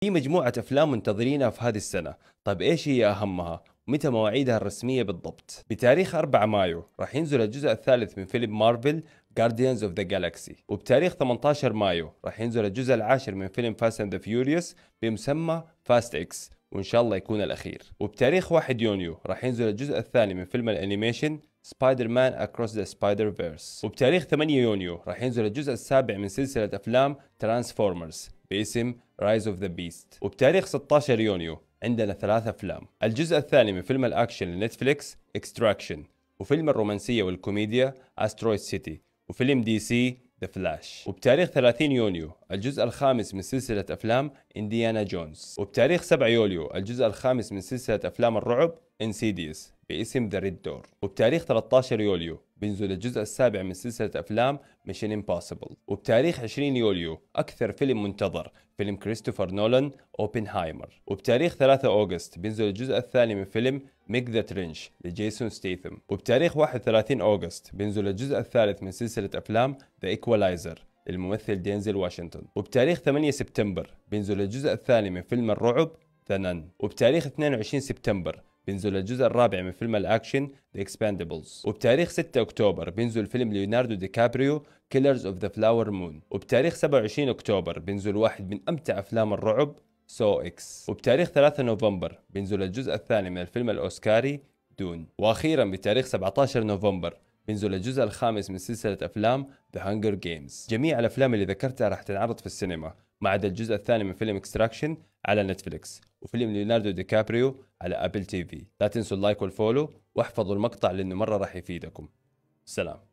في مجموعة أفلام منتظرينها في هذه السنة طيب إيش هي أهمها؟ متى مواعيدها الرسمية بالضبط؟ بتاريخ 4 مايو راح ينزل الجزء الثالث من فيلم مارفل Guardians of the Galaxy وبتاريخ 18 مايو راح ينزل الجزء العاشر من فيلم Fast and the Furious بمسمى Fast X وإن شاء الله يكون الأخير وبتاريخ 1 يونيو راح ينزل الجزء الثاني من فيلم الأنيميشن سبايدر مان اكروس ذا سبايدر فيرس وبتاريخ 8 يونيو راح ينزل الجزء السابع من سلسله افلام ترانسفورمرز باسم رايز اوف ذا بيست وبتاريخ 16 يونيو عندنا ثلاث افلام الجزء الثاني من فيلم الاكشن لنتفليكس اكستراكشن وفيلم الرومانسيه والكوميديا استرويد سيتي وفيلم دي سي ذا فلاش وبتاريخ 30 يونيو الجزء الخامس من سلسله افلام انديانا جونز وبتاريخ 7 يوليو الجزء الخامس من سلسله افلام الرعب انسيديوس باسم ذا ريد دور وبتاريخ 13 يوليو بينزل الجزء السابع من سلسلة أفلام ميشن امبوسيبل وبتاريخ 20 يوليو أكثر فيلم منتظر فيلم كريستوفر نولان أوبنهايمر وبتاريخ 3 أوغست بينزل الجزء الثاني من فيلم ميك ذا ترينش لجيسون ستيثم وبتاريخ 31 أوغست بينزل الجزء الثالث من سلسلة أفلام ذا إيكوالايزر للممثل دينزل واشنطن وبتاريخ 8 سبتمبر بينزل الجزء الثاني من فيلم الرعب ذا وبتاريخ 22 سبتمبر بينزل الجزء الرابع من فيلم الأكشن The Expendables وبتاريخ 6 أكتوبر بينزل فيلم ليوناردو دي كابريو Killers of the Flower Moon وبتاريخ 27 أكتوبر بينزل واحد من أمتع أفلام الرعب سو إكس وبتاريخ 3 نوفمبر بينزل الجزء الثاني من الفيلم الأوسكاري دون وأخيرا بتاريخ 17 نوفمبر بينزل الجزء الخامس من سلسلة أفلام The Hunger Games جميع الأفلام اللي ذكرتها راح تنعرض في السينما ما عدا الجزء الثاني من فيلم اكستراكشن على نتفليكس وفيلم ليوناردو دي كابريو على أبل تي في لا تنسوا اللايك والفولو واحفظوا المقطع لأنه مرة راح يفيدكم سلام